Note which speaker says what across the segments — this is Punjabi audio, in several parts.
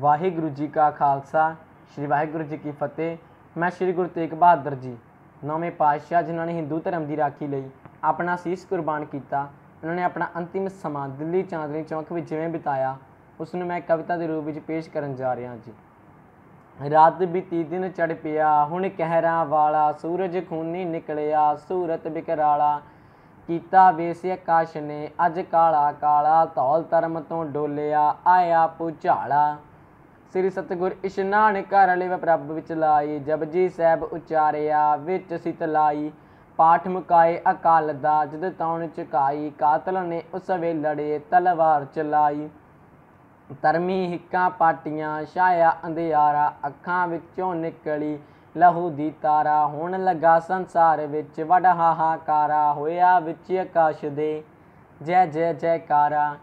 Speaker 1: ਵਾਹਿਗੁਰੂ ਜੀ ਕਾ ਖਾਲਸਾ ਸ੍ਰੀ ਵਾਹਿਗੁਰੂ ਜੀ ਕੀ ਫਤਿਹ ਮੈਂ ਸ੍ਰੀ ਗੁਰੂ ਤੇਗ ਬਹਾਦਰ ਜੀ ਨੌਵੇਂ ਪਾਤਸ਼ਾਹ ਜਿਨ੍ਹਾਂ ਨੇ ਹਿੰਦੂ ਧਰਮ ਦੀ ਰਾਖੀ ਲਈ ਆਪਣਾ ਸੀਸ ਕੁਰਬਾਨ ਕੀਤਾ ਉਹਨਾਂ ਨੇ ਆਪਣਾ ਅੰਤਿਮ ਸਮਾਂ ਦਿੱਲੀ ਚਾਂਦਨੀ ਚੌਂਕ ਵਿੱਚ ਜਿਵੇਂ ਬਿਤਾਇਆ ਉਸ ਨੂੰ ਮੈਂ ਕਵਿਤਾ ਦੇ ਰੂਪ ਵਿੱਚ ਪੇਸ਼ ਕਰਨ ਜਾ ਰਿਹਾ ਜੀ ਰਾਤ ਬੀਤੀ ਦਿਨ ਚੜ ਪਿਆ ਹੁਣ ਕਹਿਰਾਂ ਵਾਲਾ ਸੂਰਜ ਖੂਨੀ ਨਿਕਲਿਆ ਸੂਰਤ ਬਿਕਰਾਲਾ ਕੀਤਾ ਵੇਸ ਆਕਾਸ਼ ਨੇ ਅੱਜ ਕਾਲਾ ਕਾਲਾ ਧੌਲ ਧਰਮ ਤੋਂ ਡੋਲਿਆ ਆਇਆ ਪੁਝਾਲਾ ਸ੍ਰੀ ਸਤਗੁਰ ਇਸ਼ਨਾਨ ਘਰ ਲੈ ਪ੍ਰਭ ਵਿੱਚ ਲਾਈ ਜਪਜੀ ਸਾਹਿਬ ਉਚਾਰਿਆ ਵਿੱਚ ਸਿਤ ਲਾਈ ਪਾਠ ਮੁਕਾਏ ਅਕਾਲ ਦਾ ਜਦ ਤਾਉਣ ਚਕਾਈ ਕਾਤਲ ਨੇ ਉਸ ਵੇ ਲੜੇ ਤਲਵਾਰ ਚਲਾਈ ਤਰਮੀ ਹਿੱਕਾਂ ਪਾਟੀਆਂ ਛਾਇਆ ਅੰਧਿਆਰਾ ਅੱਖਾਂ ਵਿੱਚੋਂ ਨਿਕਲੀ ਲਹੂ ਦੀ ਤਾਰਾ ਹੁਣ ਲਗਾ ਸੰਸਾਰ ਵਿੱਚ ਵੜਹਾ ਹਾਕਾਰਾ ਹੋਇਆ ਵਿੱਚ ਆਕਾਸ਼ ਦੇ ਜੈ ਜੈ ਜੈਕਾਰਾ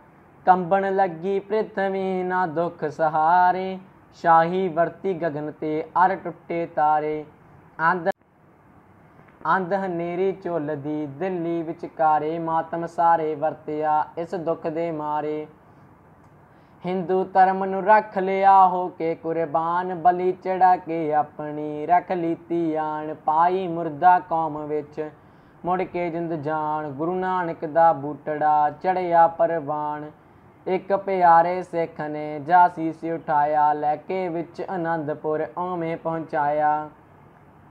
Speaker 1: ਕੰਬਣ ਲੱਗੀ ਪ੍ਰਿਥਵੀ ਨਾ ਦੁੱਖ ਸਹਾਰੇ ਸ਼ਾਹੀ ਵਰਤੀ ਗगन ਤੇ ਅਰ ਟੁੱਟੇ ਤਾਰੇ ਅੰਧ ਅੰਧ ਹਨੇਰੀ ਝੁੱਲਦੀ ਦਿੱਲੀ ਵਿਚਕਾਰੇ ਮਾਤਮ ਸਾਰੇ ਵਰਤਿਆ ਇਸ ਦੁੱਖ ਦੇ ਮਾਰੇ ਹਿੰਦੂ ਧਰਮ ਨੂੰ ਰੱਖ ਲਿਆ ਹੋ ਕੇ ਕੁਰਬਾਨ ਬਲੀ ਚੜਾ ਕੇ ਆਪਣੀ ਰੱਖ ਲੀਤੀ ਆਣ ਪਾਈ ਮੁਰਦਾ ਕੌਮ ਵਿੱਚ ਮੁੜ ਕੇ ਜਿੰਦ ਜਾਣ ਗੁਰੂ ਨਾਨਕ ਦਾ ਬੂਟੜਾ ਚੜਿਆ ਪਰਵਾਨ ਇੱਕ ਪਿਆਰੇ ਸਿੱਖ ਨੇ ਜਾ ਸੀਸ ਉਠਾਇਆ ਲੈ ਕੇ ਵਿੱਚ ਆਨੰਦਪੁਰ ਆਵੇਂ ਪਹੁੰਚਾਇਆ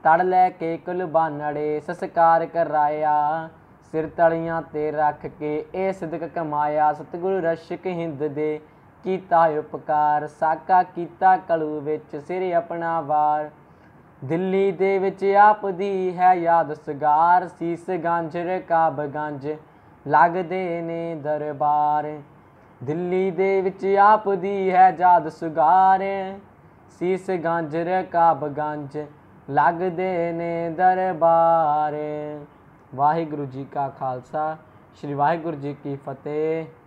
Speaker 1: ਤੜ ਲੈ ਕੇ ਕੁਲਬਾਨੜੇ ਸਸਕਾਰ ਕਰਾਇਆ ਸਿਰ ਤਲੀਆਂ ਤੇ ਰੱਖ ਕੇ ਇਹ ਸਦਕ ਕਮਾਇਆ ਸਤਿਗੁਰੂ ਰਸ਼ਕ ਹਿੰਦ ਦੇ ਕੀਤਾ ਉਪਕਾਰ ਸਾਕਾ ਕੀਤਾ ਕਲੂ ਵਿੱਚ ਸਿਰ ਆਪਣਾ ਵਾਰ ਦਿੱਲੀ ਦੇ ਵਿੱਚ ਆਪ ਦੀ ਹੈ ਯਾਦ ਸਗਾਰ ਸੀਸ ਗਾਂਝਰ ਕਾਬ ਗਾਂਝ ਲੱਗਦੇ ਨੇ ਦਰਬਾਰ ਦਿੱਲੀ ਦੇ ਵਿੱਚ ਆਪ ਦੀ ਹੈ ਜਾਦ ਸੁਗਾਰ ਸੀਸ ਗਾਂਜਰ ਕਾਬ ਗੰਜ ਲੱਗਦੇ ਨੇ ਦਰਬਾਰ ਵਾਹਿਗੁਰੂ ਜੀ ਕਾ ਖਾਲਸਾ ਸ੍ਰੀ ਵਾਹਿਗੁਰੂ ਜੀ ਕੀ ਫਤਿਹ